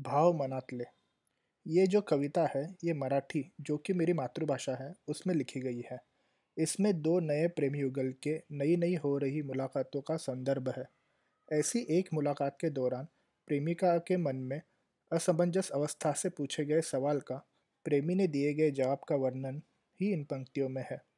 भाव मनातले ये जो कविता है ये मराठी जो कि मेरी मातृभाषा है उसमें लिखी गई है इसमें दो नए प्रेमी युगल के नई नई हो रही मुलाकातों का संदर्भ है ऐसी एक मुलाकात के दौरान प्रेमिका के मन में असमंजस अवस्था से पूछे गए सवाल का प्रेमी ने दिए गए जवाब का वर्णन ही इन पंक्तियों में है